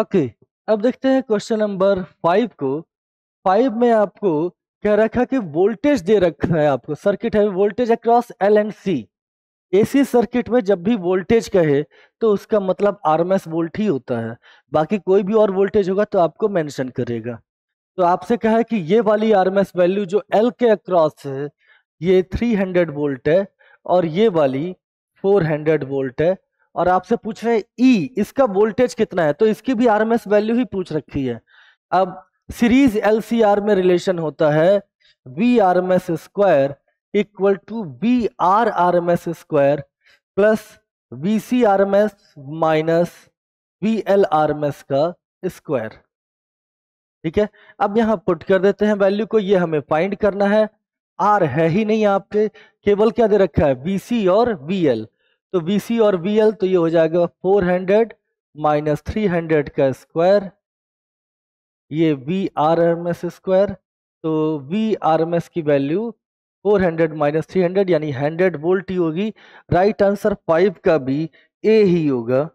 okay अब देखते हैं क्वेश्चन नंबर फाइव को फाइव में आपको क्या रखा कि वोल्टेज दे रखा है आपको सर्किट है voltage across L and C AC circuit में जब भी वोल्टेज कहे तो उसका मतलब आरएमएस वोल्ट ही होता है बाकी कोई भी और वोल्टेज होगा तो आपको मेंशन करेगा तो आपसे कहा है कि ये वाली आरएमएस वैल्यू जो एल के अक्रॉस है ये 300 वोल्ट है और ये वाली 400 वोल्ट है और आपसे पूछ रहे हैं ई इसका वोल्टेज कितना है तो इसकी भी आरएमएस वैल्यू ही पूछ रखी है अब सीरीज एलसीआर में रिलेशन होता है V R M square equal to B R R M S square plus V C R M S minus V L R M S का स्क्वायर ठीक है अब यहां पुट कर देते हैं वैल्यू को ये हमें फाइंड करना है आर है ही नहीं आपके केवल क्या दे रखा है बी सी और बी एल तो बी सी और बी एल तो ये हो जाएगा four hundred minus three hundred का स्क्वायर ये B R M S square तो बी आर एम एस की value four hundred minus three hundred यानी हंड्रेड वोल्ट ही होगी राइट आंसर फाइव का भी ए ही होगा